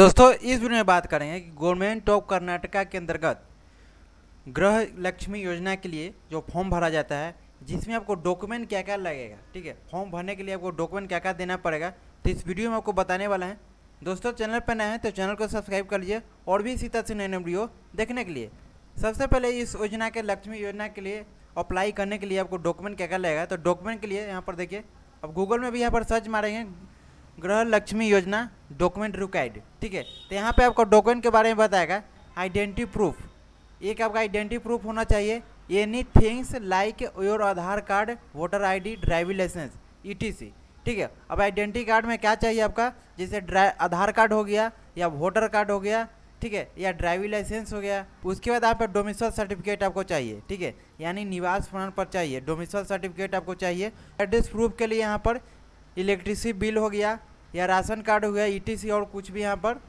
दोस्तों इस वीडियो में बात करेंगे कि गवर्नमेंट ऑफ कर्नाटका के अंतर्गत गृह लक्ष्मी योजना के लिए जो फॉर्म भरा जाता है जिसमें आपको डॉक्यूमेंट क्या क्या लगेगा ठीक है फॉर्म भरने के लिए आपको डॉक्यूमेंट क्या क्या देना पड़ेगा तो इस वीडियो में आपको बताने वाला है दोस्तों चैनल पर नए हैं तो चैनल को सब्सक्राइब कर लीजिए और भी इसी तरह से नए नए वीडियो देखने के लिए सबसे पहले इस योजना के लक्ष्मी योजना के लिए अप्लाई करने के लिए आपको डॉक्यूमेंट क्या क्या लगेगा तो डॉक्यूमेंट के लिए यहाँ पर देखिए अब गूगल में भी यहाँ पर सर्च मारेंगे ग्रह लक्ष्मी योजना डॉक्यूमेंट रिक्वाइड ठीक है तो यहाँ पे आपको डॉक्यूमेंट के बारे में बताएगा आइडेंटिटी प्रूफ एक आपका आइडेंटिटी प्रूफ होना चाहिए any things like your Aadhaar card voter ID driving licence etc ठीक है अब आइडेंटिटी कार्ड में क्या चाहिए आपका जैसे आधार कार्ड हो गया या वोटर कार्ड हो गया ठीक है या ड्राइविंग लाइसेंस हो गया उसके बाद आपका डोमिसल सर्टिफिकेट आपको चाहिए ठीक है यानी निवास प्रमाण पर चाहिए डोमिसल सर्टिफिकेट आपको चाहिए एड्रेस प्रूफ के लिए यहाँ पर इलेक्ट्रिसिटी बिल हो गया या राशन कार्ड हो गया ई e और कुछ भी यहाँ पर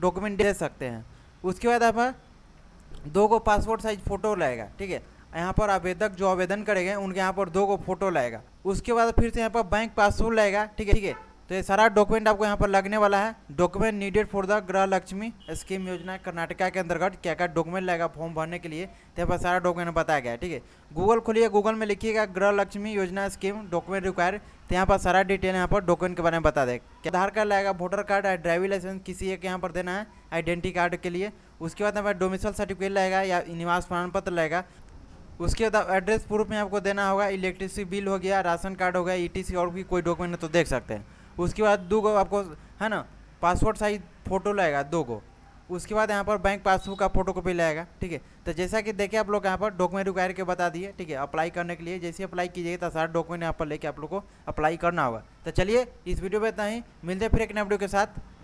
डॉक्यूमेंट दे सकते हैं उसके बाद यहाँ पर दो को पासपोर्ट साइज फ़ोटो लाएगा ठीक है यहाँ पर आवेदक जो आवेदन करेंगे उनके यहाँ पर दो को फ़ोटो लाएगा उसके बाद फिर से यहाँ पर बैंक पासपोर्ट लाएगा ठीक है ठीक है तो ये सारा डॉक्यूमेंट आपको यहाँ पर लगने वाला है डॉक्यूमेंट नीडेड फॉर द गृह लक्ष्मी स्कीम योजना कर्नाटका के अंतर्गत क्या क्या डॉक्यूमेंट लगेगा फॉर्म भरने के लिए तो यहाँ पर सारा डॉक्यूमेंट बताया गया ठीक है गूगल खोलिए गूगल में लिखिएगा गृह लक्ष्मी योजना स्कीम डॉक्यूमेंट रिक्वायर तो यहाँ पर सारा डिटेल यहाँ पर डॉक्यूमेंट के बारे में बता दें आधार कार्ड लगेगा वोटर कार्ड और ड्राइविंग लाइसेंस किसी एक यहाँ पर देना है आइडेंटिटी कार्ड के लिए उसके बाद यहाँ पर डोमिसल सर्टिफिकेट लगेगा या निवास प्रमाण पत्र लगेगा उसके बाद एड्रेस प्रूफ में आपको देना होगा इलेक्ट्रिसिटी बिल हो गया राशन कार्ड हो गया सी और भी कोई डॉक्यूमेंट है तो देख सकते हैं उसके बाद दो गो आपको है ना पासपोर्ट साइज फ़ोटो लगेगा दो गो उसके बाद यहाँ पर बैंक पासबुक का फोटो कॉपी लाएगा ठीक है तो जैसा कि देखिए आप लोग यहाँ पर डॉक्यूमेंट रिक्वायर के बता दिए ठीक है अप्लाई करने के लिए जैसे अप्लाई कीजिएगा तो सारा डॉक्यूमेंट यहाँ पर लेके आप लोग को अप्लाई करना होगा तो चलिए इस वीडियो में इतना ही मिलते फिर एक नए वीडियो के साथ